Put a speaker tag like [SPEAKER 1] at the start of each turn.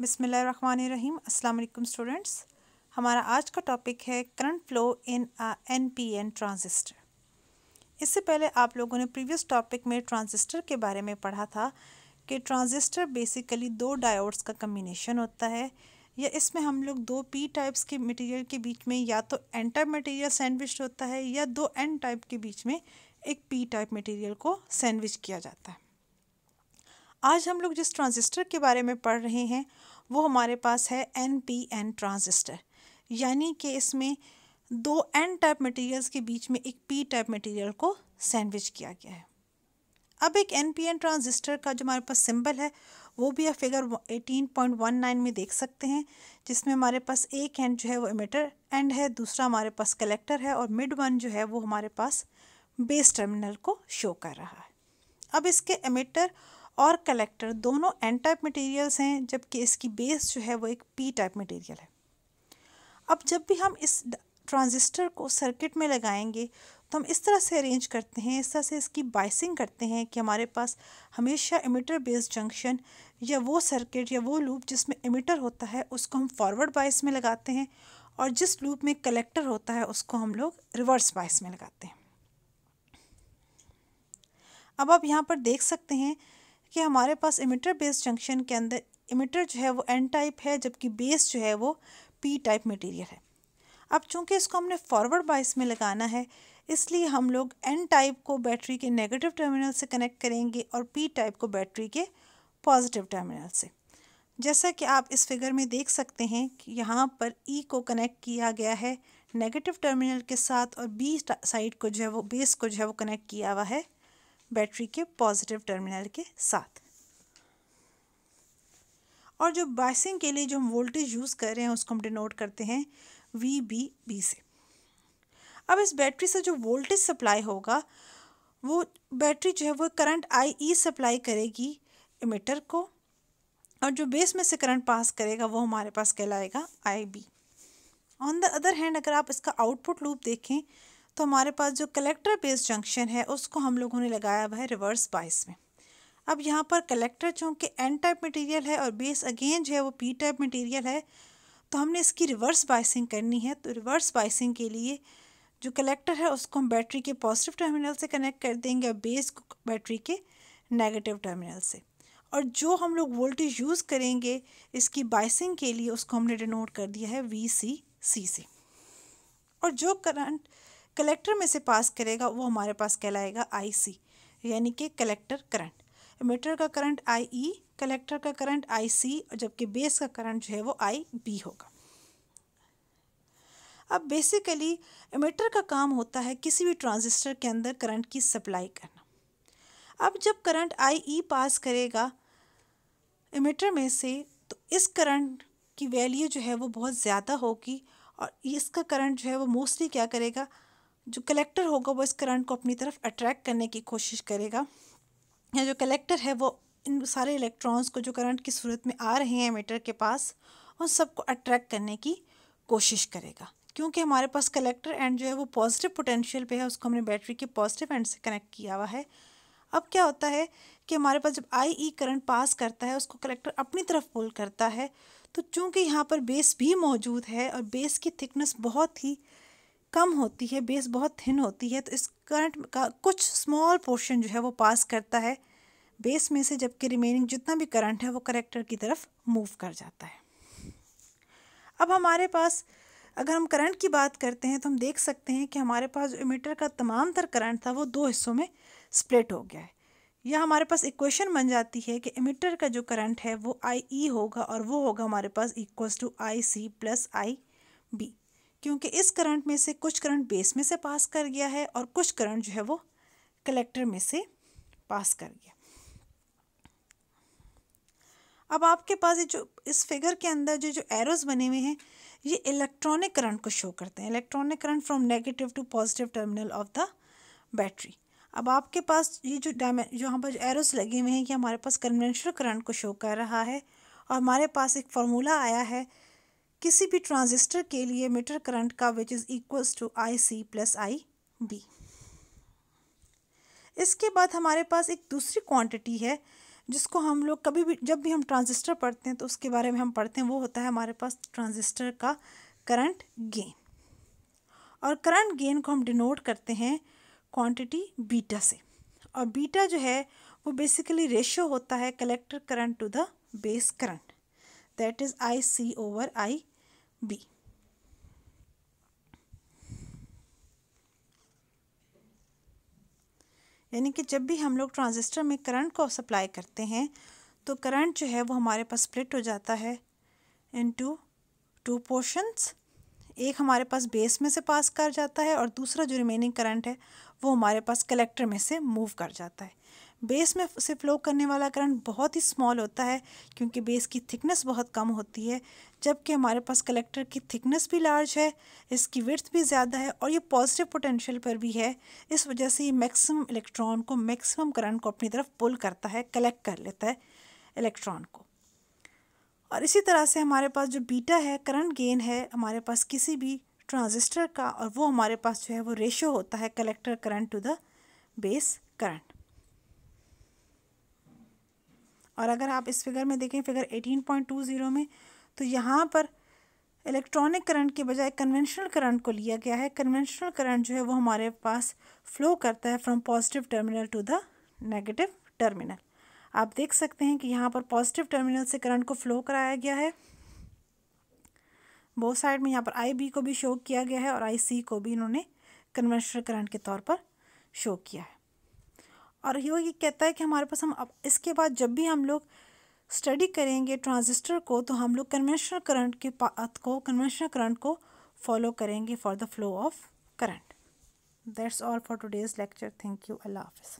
[SPEAKER 1] बिसमीम अल्लाम स्टूडेंट्स हमारा आज का टॉपिक है current flow in a N P N transistor इससे पहले आप लोगों ने प्रीवियस टॉपिक में ट्रांजिस्टर के बारे में पढ़ा था कि ट्रांजिस्टर बेसिकली दो डायोड्स का कम्बिनेशन होता है या इसमें हम लोग दो पी टाइप्स के मटेरियल के बीच में या तो एन टाइप मटेरियल सैंडविच होता है या दो एन टाइप के बीच में एक पी टाइप मटेरियल को सैंडविच किया जाता है आज हम लोग जिस ट्रांजिस्टर के बारे में पढ़ रहे हैं वो हमारे पास है एन पी एन ट्रांजिस्टर यानी कि इसमें दो एन टाइप मटेरियल्स के बीच में एक पी टाइप मटेरियल को सैंडविच किया गया है अब एक एन पी एन ट्रांजिस्टर का जो हमारे पास सिंबल है वो भी आप figure eighteen point one nine में देख सकते हैं जिसमें हमारे पास एक एंड जो है वो इमिटर एंड है दूसरा हमारे पास कलेक्टर है और मिड वन जो है वो हमारे पास बेस टर्मिनल को शो कर रहा है अब इसके एमिटर और कलेक्टर दोनों एन टाइप मटेरियल्स हैं जबकि इसकी बेस जो है वो एक पी टाइप मटेरियल है अब जब भी हम इस ट्रांजिस्टर को सर्किट में लगाएंगे तो हम इस तरह से अरेंज करते हैं इस तरह से इसकी बाइसिंग करते हैं कि हमारे पास हमेशा इमिटर बेस्ड जंक्शन या वो सर्किट या वो लूप जिसमें इमिटर होता है उसको हम फॉरवर्ड बाइस में लगाते हैं और जिस लूप में कलेक्टर होता है उसको हम लोग रिवर्स बाइस में लगाते हैं अब आप यहाँ पर देख सकते हैं कि हमारे पास इमिटर बेस जंक्शन के अंदर इमिटर जो है वो एन टाइप है जबकि बेस जो है वो पी टाइप मटेरियल है अब चूंकि इसको हमने फॉरवर्ड बाइस में लगाना है इसलिए हम लोग एन टाइप को बैटरी के नेगेटिव टर्मिनल से कनेक्ट करेंगे और पी टाइप को बैटरी के पॉजिटिव टर्मिनल से जैसा कि आप इस फिगर में देख सकते हैं कि यहाँ पर ई e को कनेक्ट किया गया है नेगेटिव टर्मिनल के साथ और बी साइड को जो है वो बेस को जो है वो कनेक्ट किया हुआ है बैटरी के पॉजिटिव टर्मिनल के साथ और जो बाइसिंग के लिए जो हम वोल्टेज यूज़ कर रहे हैं उसको हम डिनोट करते हैं वी बी बी से अब इस बैटरी से जो वोल्टेज सप्लाई होगा वो बैटरी जो है वो current I E e supply करेगी इमिटर को और जो बेस में से करंट पास करेगा वो हमारे पास कहलाएगा I B on the other hand अगर आप इसका आउटपुट लूप देखें तो हमारे पास जो कलेक्टर बेस जंक्शन है उसको हम लोगों ने लगाया हुआ है रिवर्स बाइस में अब यहाँ पर कलेक्टर चूँकि एन टाइप मटेरियल है और बेस अगेन जो है वो पी टाइप मटेरियल है तो हमने इसकी रिवर्स बाइसिंग करनी है तो रिवर्स बाइसिंग के लिए जो कलेक्टर है उसको हम बैटरी के पॉजिटिव टर्मिनल से कनेक्ट कर देंगे और बेस को बैटरी के नेगेटिव टर्मिनल से और जो हम लोग वोल्टेज यूज़ करेंगे इसकी बाइसिंग के लिए उसको हमने डिनोट कर दिया है वी सी सी से और जो करंट कलेक्टर में से पास करेगा वो हमारे पास कहलाएगा आईसी यानी कि कलेक्टर करंट मीटर का current I E e, collector का करंट आई सी जबकि बेस का करंट जो है वो आई बी होगा अब बेसिकली एमिटर का काम होता है किसी भी ट्रांजिस्टर के अंदर करंट की सप्लाई करना अब जब करंट आई ई e पास करेगा एमिटर में से तो इस करंट की वैल्यू जो है वो बहुत ज़्यादा होगी और इसका करंट जो है वो मोस्टली क्या करेगा जो कलेक्टर होगा वो इस करंट को अपनी तरफ अट्रैक्ट करने की कोशिश करेगा या जो कलेक्टर है वो इन सारे इलेक्ट्रॉन्स को जो करंट की सूरत में आ रहे हैं मीटर के पास उन सबको अट्रैक्ट करने की कोशिश करेगा क्योंकि हमारे पास कलेक्टर एंड जो है वो पॉजिटिव पोटेंशियल पे है उसको हमने बैटरी के पॉजिटिव एंड से कनेक्ट किया हुआ है अब क्या होता है कि हमारे पास जब आई ई करंट पास करता है उसको कलेक्टर अपनी तरफ पुल करता है तो चूँकि यहाँ पर बेस भी मौजूद है और बेस की थिकनेस बहुत ही कम होती है बेस बहुत थिन होती है तो इस करंट का कुछ स्मॉल पोर्शन जो है वो पास करता है बेस में से जबकि रिमेनिंग जितना भी करंट है वो करेक्टर की तरफ मूव कर जाता है अब हमारे पास अगर हम करंट की बात करते हैं तो हम देख सकते हैं कि हमारे पास जो इमीटर का तमाम तर करंट था वो दो हिस्सों में स्प्लिट हो गया है यह हमारे पास इक्वेशन बन जाती है कि इमीटर का जो करंट है वो आई ई e होगा और वो होगा हमारे पास equals to I C plus I B क्योंकि इस करंट में से कुछ करंट बेस में से पास कर गया है और कुछ करंट जो है वो कलेक्टर में से पास कर गया अब आपके पास ये जो इस फिगर के अंदर जो जो एरोज बने हुए हैं ये इलेक्ट्रॉनिक करंट को शो करते हैं electronic current from negative to positive terminal of the battery अब आपके पास ये जो डायमे यहाँ पर जो एरोज लगे हुए हैं ये हमारे पास कन्वेंशनल करंट को शो कर रहा है और हमारे पास एक फार्मूला आया है किसी भी ट्रांजिस्टर के लिए मीटर करंट का which is equals to I C plus I B इसके बाद हमारे पास एक दूसरी क्वांटिटी है जिसको हम लोग कभी भी जब भी हम ट्रांजिस्टर पढ़ते हैं तो उसके बारे में हम पढ़ते हैं वो होता है हमारे पास ट्रांजिस्टर का करंट गेन और करंट गेन को हम डिनोट करते हैं क्वांटिटी बीटा से और बीटा जो है वो बेसिकली रेशियो होता है collector current to the base current that is over over B यानी कि जब भी हम लोग ट्रांजिस्टर में करंट को सप्लाई करते हैं तो करंट जो है वो हमारे पास स्प्लिट हो जाता है इनटू टू पोर्शंस एक हमारे पास बेस में से पास कर जाता है और दूसरा जो रिमेनिंग करंट है वो हमारे पास कलेक्टर में से मूव कर जाता है बेस में से फ्लो करने वाला करंट बहुत ही स्मॉल होता है क्योंकि बेस की थिकनेस बहुत कम होती है जबकि हमारे पास कलेक्टर की थिकनेस भी लार्ज है इसकी विर्थ भी ज़्यादा है और ये पॉजिटिव पोटेंशियल पर भी है इस वजह से ये मैक्सिमम इलेक्ट्रॉन को मैक्सिमम करंट को अपनी तरफ पुल करता है कलेक्ट कर लेता है इलेक्ट्रॉन को और इसी तरह से हमारे पास जो बीटा है करंट गेन है हमारे पास किसी भी ट्रांजिस्टर का और वो हमारे पास जो है वो रेशियो होता है collector current to the base current और अगर आप इस फिगर में देखें figure eighteen point two zero में तो यहाँ पर इलेक्ट्रॉनिक करंट के बजाय कन्वेंशनल करंट को लिया गया है कन्वेंशनल करंट जो है वो हमारे पास फ्लो करता है from positive terminal to the negative terminal आप देख सकते हैं कि यहाँ पर पॉजिटिव टर्मिनल से करंट को फ्लो कराया गया है बहुत साइड में यहाँ पर आई बी को भी शो किया गया है और आई सी को भी इन्होंने कन्वेंशनल करंट के तौर पर शो किया है और यो ये कहता है कि हमारे पास हम अब इसके बाद जब भी हम लोग स्टडी करेंगे ट्रांजिस्टर को तो हम लोग कन्वेंशनल करंट के पाथ को कन्वेंशनल करंट को फॉलो करेंगे for the flow of current that's all for today's lecture thank you अल्लाह हाफिज़